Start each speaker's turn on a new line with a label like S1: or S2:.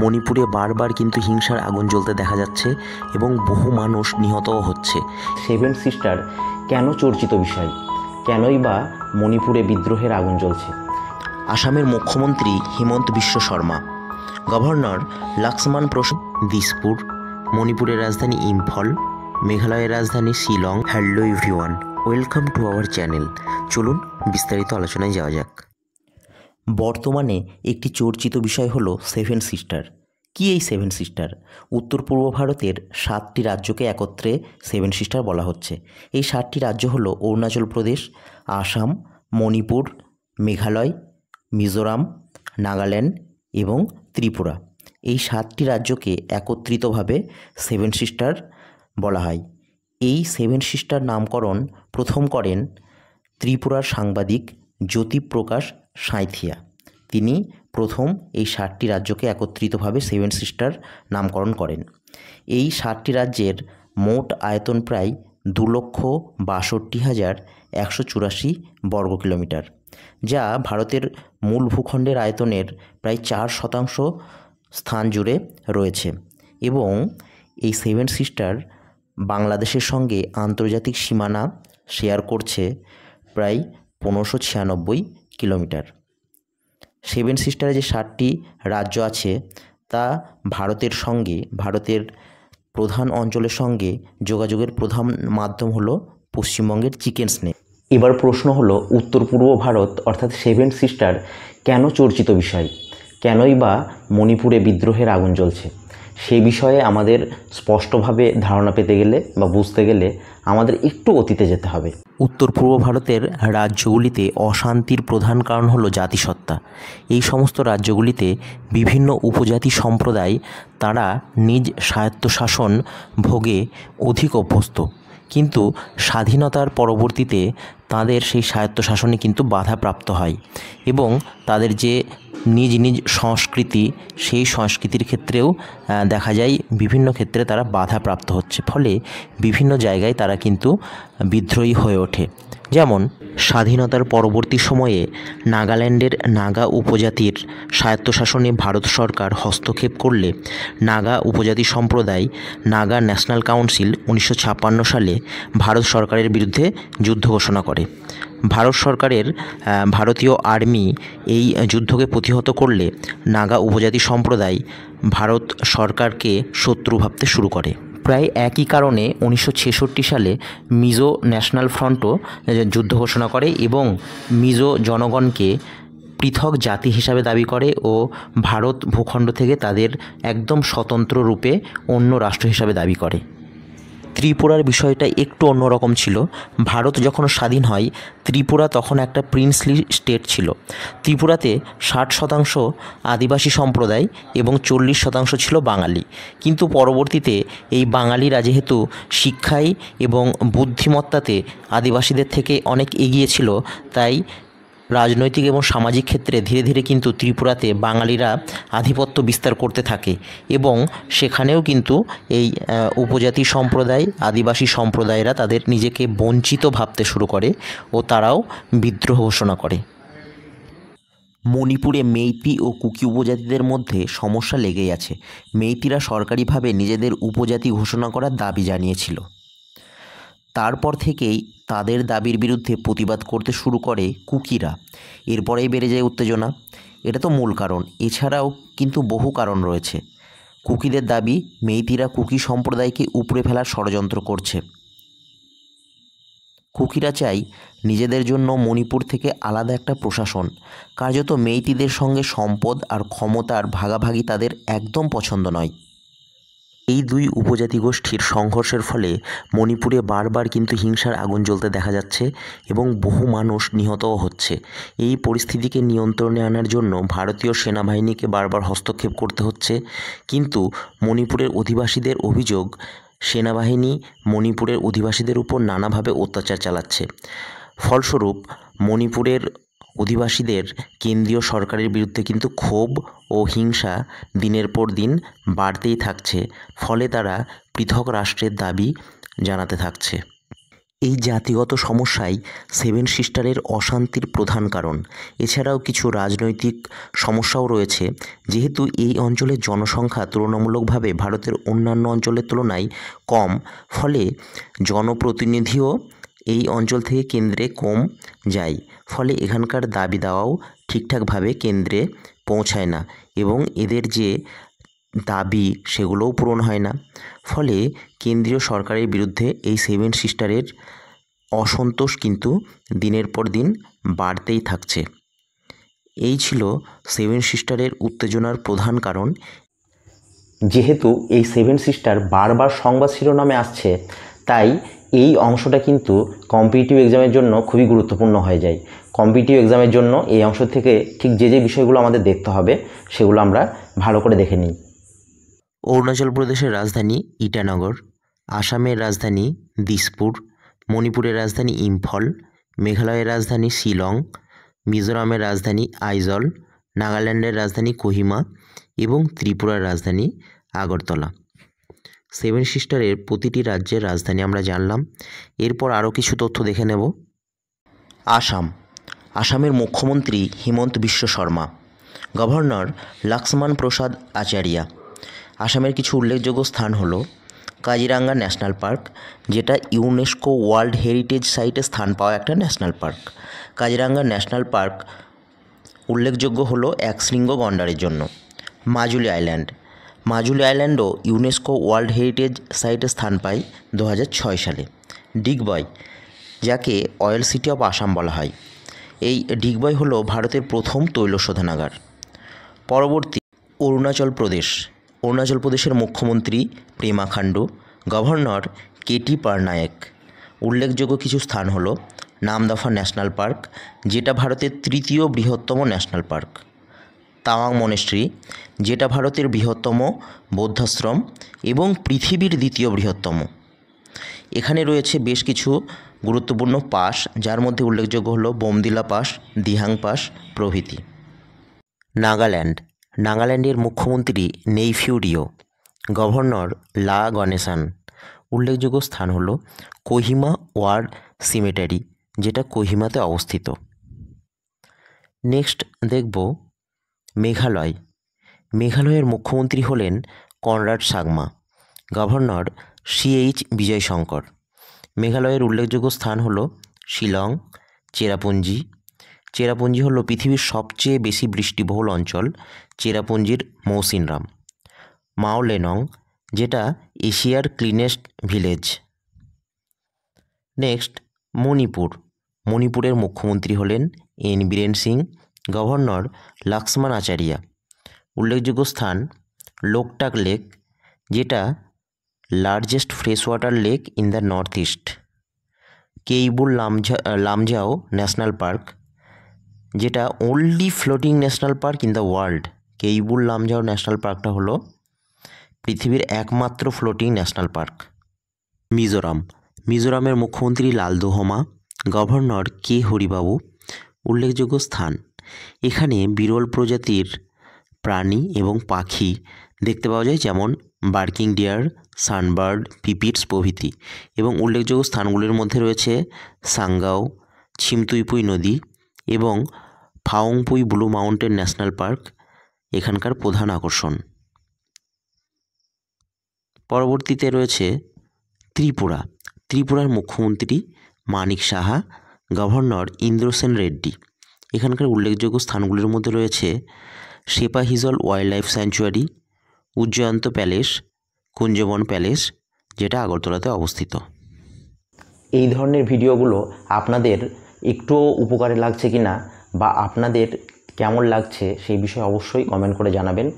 S1: মণিপুরে বারবার কিন্তু হিংসার আগুন জ্বলতে দেখা যাচ্ছে এবং বহু মানুষ নিহতও হচ্ছে সেভেন সিস্টার কেন চর্চিত বিষয় কেনই বা মণিপুরে বিদ্রোহের আগুন জ্বলছে আসামের মুখ্যমন্ত্রী হিমন্ত বিশ্ব শর্মা গভর্নর লাক্সমান প্রসাদ দিসপুর মণিপুরের রাজধানী ইম্ফল মেঘালয়ের রাজধানী Shillong hello everyone welcome to our channel চলুন বিস্তারিত আলোচনায় যাওয়া যাক বর্তমানে একটি চর্চিত বিষয় হলো সেভেন সিস্টার কী এই সেভেন সিস্টার উত্তর পূর্ব ভারতের সাতটি রাজ্যকে একত্রে সেভেন সিস্টার বলা হচ্ছে এই সাতটি রাজ্য হলো অরুণাচল প্রদেশ আসাম মণিপুর মেঘালয় মিজোরাম নাগাল্যান্ড এবং ত্রিপুরা এই সাতটি রাজ্যকে একত্রিতভাবে সেভেন সিস্টার বলা হয় এই সেভেন সিস্টার নামকরণ প্রথম করেন ত্রিপুরার সাংবাদিক জ্যোতিপ্রকাশ সাঁইথিয়া তিনি প্রথম এই সাতটি রাজ্যকে একত্রিতভাবে সেভেন সিস্টার নামকরণ করেন এই ষাটটি রাজ্যের মোট আয়তন প্রায় দু লক্ষ বাষট্টি হাজার একশো চুরাশি বর্গ কিলোমিটার যা ভারতের মূল ভূখণ্ডের আয়তনের প্রায় চার শতাংশ স্থান জুড়ে রয়েছে এবং এই সেভেন সিস্টার বাংলাদেশের সঙ্গে আন্তর্জাতিক সীমানা শেয়ার করছে প্রায় পনেরোশো ছিয়ানব্বই কিলোমিটার সেভেন সিস্টারে যে সাতটি রাজ্য আছে তা ভারতের সঙ্গে ভারতের প্রধান অঞ্চলের সঙ্গে যোগাযোগের প্রধান মাধ্যম হলো পশ্চিমবঙ্গের চিকেন স্নেক এবার প্রশ্ন হলো উত্তর পূর্ব ভারত অর্থাৎ সেভেন সিস্টার কেন চর্চিত বিষয় কেনই বা মণিপুরে বিদ্রোহের আগুন জ্বলছে সে বিষয়ে আমাদের স্পষ্টভাবে ধারণা পেতে গেলে বা বুঝতে গেলে আমাদের একটু অতীতে যেতে হবে উত্তর পূর্ব ভারতের রাজ্যগুলিতে অশান্তির প্রধান কারণ হলো জাতিসত্তা এই সমস্ত রাজ্যগুলিতে বিভিন্ন উপজাতি সম্প্রদায় তারা নিজ স্বায়ত্তশাসন ভোগে অধিক অভ্যস্ত কিন্তু স্বাধীনতার পরবর্তীতে তাদের সেই স্বায়ত্তশাসনে কিন্তু বাধাপ্রাপ্ত হয় এবং তাদের যে নিজ নিজ সংস্কৃতি সেই সংস্কৃতির ক্ষেত্রেও দেখা যায় বিভিন্ন ক্ষেত্রে তারা বাধাপ্রাপ্ত হচ্ছে ফলে বিভিন্ন জায়গায় তারা কিন্তু বিদ্রোহী হয়ে ওঠে যেমন স্বাধীনতার পরবর্তী সময়ে নাগাল্যান্ডের নাগা উপজাতির স্বায়ত্তশাসনে ভারত সরকার হস্তক্ষেপ করলে নাগা উপজাতি সম্প্রদায় নাগা ন্যাশনাল কাউন্সিল উনিশশো সালে ভারত সরকারের বিরুদ্ধে যুদ্ধ ঘোষণা করে ভারত সরকারের ভারতীয় আর্মি এই যুদ্ধকে প্রতিহত করলে নাগা উপজাতি সম্প্রদায় ভারত সরকারকে শত্রু ভাবতে শুরু করে প্রায় একই কারণে উনিশশো সালে মিজো ন্যাশনাল ফ্রন্টও যুদ্ধ ঘোষণা করে এবং মিজো জনগণকে পৃথক জাতি হিসাবে দাবি করে ও ভারত ভূখণ্ড থেকে তাদের একদম স্বতন্ত্র রূপে অন্য রাষ্ট্র হিসাবে দাবি করে ত্রিপুরার বিষয়টা একটু অন্যরকম ছিল ভারত যখন স্বাধীন হয় ত্রিপুরা তখন একটা প্রিন্সলি স্টেট ছিল ত্রিপুরাতে ষাট শতাংশ আদিবাসী সম্প্রদায় এবং চল্লিশ শতাংশ ছিল বাঙালি কিন্তু পরবর্তীতে এই বাঙালিরা যেহেতু শিক্ষায় এবং বুদ্ধিমত্তাতে আদিবাসীদের থেকে অনেক এগিয়ে ছিল তাই রাজনৈতিক এবং সামাজিক ক্ষেত্রে ধীরে ধীরে কিন্তু ত্রিপুরাতে বাঙালিরা আধিপত্য বিস্তার করতে থাকে এবং সেখানেও কিন্তু এই উপজাতি সম্প্রদায় আদিবাসী সম্প্রদায়েরা তাদের নিজেকে বঞ্চিত ভাবতে শুরু করে ও তারাও বিদ্রোহ ঘোষণা করে মণিপুরে মেইতি ও কুকি উপজাতিদের মধ্যে সমস্যা লেগেই আছে মেইতিরা সরকারিভাবে নিজেদের উপজাতি ঘোষণা করার দাবি জানিয়েছিল তারপর থেকেই তাদের দাবির বিরুদ্ধে প্রতিবাদ করতে শুরু করে কুকিরা এরপরেই বেড়ে যায় উত্তেজনা এটা তো মূল কারণ এছাড়াও কিন্তু বহু কারণ রয়েছে কুকিদের দাবি মেইতিরা কুকি সম্প্রদায়কে উপড়ে ফেলার ষড়যন্ত্র করছে কুকিরা চাই নিজেদের জন্য মণিপুর থেকে আলাদা একটা প্রশাসন কার্যত মেইতিদের সঙ্গে সম্পদ আর ক্ষমতার ভাগাভাগি তাদের একদম পছন্দ নয় এই দুই উপজাতি গোষ্ঠীর সংঘর্ষের ফলে মণিপুরে বারবার কিন্তু হিংসার আগুন জ্বলতে দেখা যাচ্ছে এবং বহু মানুষ নিহতও হচ্ছে এই পরিস্থিতিকে নিয়ন্ত্রণে আনার জন্য ভারতীয় সেনাবাহিনীকে বারবার হস্তক্ষেপ করতে হচ্ছে কিন্তু মণিপুরের অধিবাসীদের অভিযোগ সেনাবাহিনী মণিপুরের অধিবাসীদের উপর নানাভাবে অত্যাচার চালাচ্ছে ফলস্বরূপ মণিপুরের অধিবাসীদের কেন্দ্রীয় সরকারের বিরুদ্ধে কিন্তু ক্ষোভ ও হিংসা দিনের পর দিন বাড়তেই থাকছে ফলে তারা পৃথক রাষ্ট্রের দাবি জানাতে থাকছে এই জাতিগত সমস্যাই সেভেন সিস্টারের অশান্তির প্রধান কারণ এছাড়াও কিছু রাজনৈতিক সমস্যাও রয়েছে যেহেতু এই অঞ্চলের জনসংখ্যা তুলনামূলকভাবে ভারতের অন্যান্য অঞ্চলের তুলনায় কম ফলে জনপ্রতিনিধিও এই অঞ্চল থেকে কেন্দ্রে কম যায় ফলে এখানকার দাবি দাওয়াও ঠিকঠাকভাবে কেন্দ্রে পৌঁছায় না এবং এদের যে দাবি সেগুলোও পূরণ হয় না ফলে কেন্দ্রীয় সরকারের বিরুদ্ধে এই সেভেন সিস্টারের অসন্তোষ কিন্তু দিনের পর দিন বাড়তেই থাকছে এই ছিল সেভেন সিস্টারের উত্তেজনার প্রধান কারণ যেহেতু এই সেভেন সিস্টার বারবার সংবাদ শিরোনামে আসছে তাই এই অংশটা কিন্তু কম্পিটিটিভ এক্সামের জন্য খুবই গুরুত্বপূর্ণ হয়ে যায় কম্পিটিটিভ এক্সামের জন্য এই অংশ থেকে ঠিক যে যে বিষয়গুলো আমাদের দেখতে হবে সেগুলো আমরা ভালো করে দেখে নিই অরুণাচল প্রদেশের রাজধানী ইটানগর আসামের রাজধানী দিসপুর মণিপুরের রাজধানী ইম্ফল মেঘালয়ের রাজধানী শিলং মিজোরামের রাজধানী আইজল নাগাল্যান্ডের রাজধানী কোহিমা এবং ত্রিপুরার রাজধানী আগরতলা সেভেন সিস্টারের প্রতিটি রাজ্যের রাজধানী আমরা জানলাম এরপর আরও কিছু তথ্য দেখে নেব আসাম আসামের মুখ্যমন্ত্রী হিমন্ত বিশ্ব শর্মা গভর্নর লক্ষ্মণ প্রসাদ আচারিয়া আসামের কিছু উল্লেখযোগ্য স্থান হলো কাজিরাঙ্গা ন্যাশনাল পার্ক যেটা ইউনেস্কো ওয়ার্ল্ড হেরিটেজ সাইটে স্থান পাওয়া একটা national park Kaziranga national park উল্লেখযোগ্য হলো এক শৃঙ্গ গন্ডারের জন্য মাজুলি আইল্যান্ড মাজুলি আইল্যান্ডও ইউনেস্কো ওয়ার্ল্ড হেরিটেজ সাইটে স্থান পায় দু সালে ডিগবয় যাকে অয়েল সিটি অফ আসাম বলা হয় এই ডিগবয় হলো ভারতের প্রথম তৈল শোধনাগার পরবর্তী অরুণাচল প্রদেশ অরুণাচল প্রদেশের মুখ্যমন্ত্রী প্রেমা খান্ডু গভর্নর কেটি পারনায়েক উল্লেখযোগ্য কিছু স্থান হলো নামদাফা ন্যাশনাল পার্ক যেটা ভারতের তৃতীয় বৃহত্তম ন্যাশনাল পার্ক তাওয়াং মনেস্ট্রি যেটা ভারতের বৃহত্তম বৌদ্ধাশ্রম এবং পৃথিবীর দ্বিতীয় বৃহত্তম এখানে রয়েছে বেশ কিছু গুরুত্বপূর্ণ পাস যার মধ্যে উল্লেখযোগ্য হলো বোমদিলা পাস দিহাং পাস প্রভৃতি নাগাল্যান্ড নাগাল্যান্ডের মুখ্যমন্ত্রী নেইফিউরিও গভর্নর লা গণেশান উল্লেখযোগ্য স্থান হল কোহিমা ওয়ার সিমেটারি যেটা কোহিমাতে অবস্থিত নেক্সট দেখব মেঘালয় মেঘালয়ের মুখ্যমন্ত্রী হলেন কনরাড সাগমা গভর্নর সিএইচ শঙ্কর মেঘালয়ের উল্লেখযোগ্য স্থান হল শিলং চেরাপুঞ্জি চেরাপুঞ্জি হল পৃথিবীর সবচেয়ে বেশি বৃষ্টিবহুল অঞ্চল চেরাপুঞ্জির মৌসিনরাম মাওলেনং যেটা এশিয়ার ক্লিনেস্ট ভিলেজ নেক্সট মণিপুর মণিপুরের মুখ্যমন্ত্রী হলেন এন বীরেন সিং গভর্নর লক্ষ্মণ আচারিয়া উল্লেখযোগ্য স্থান লোকটাক লেক যেটা largest fresh water lake in the north east Keibul Lamja Lamjao national park যেটা only floating national park in the world Keibul Lamjao national পার্কটা হলো পৃথিবীর একমাত্র ফ্লোটিং ন্যাশনাল পার্ক মিজোরাম মিজোরামের মুখ্যমন্ত্রী লালদোহমা গভর্নর কে হরিবাবু উল্লেখযোগ্য স্থান এখানে বিরল প্রজাতির প্রাণী এবং পাখি দেখতে পাওয়া যায় যেমন বার্কিং ডিয়ার সানবার্ড পিপিটস প্রভৃতি এবং উল্লেখযোগ্য স্থানগুলির মধ্যে রয়েছে সাঙ্গাও ছিমতুইপুই নদী এবং Phawngpui blue mountain national park এখানকার প্রধান আকর্ষণ পরবর্তীতে রয়েছে ত্রিপুরা ত্রিপুরার মুখ্যমন্ত্রী মানিক সাহা গভর্নর ইন্দ্রসেন রেড্ডি এখানকার উল্লেখযোগ্য স্থানগুলির মধ্যে রয়েছে Sepahijala wild life sanctuary Ujjayanta palace Kunjaban palace যেটা আগরতলাতে অবস্থিত এই ধরনের ভিডিওগুলো আপনাদের একটুও উপকারে লাগছে কি না বা আপনাদের কেমন লাগছে সেই বিষয়ে অবশ্যই কমেন্ট করে জানাবেন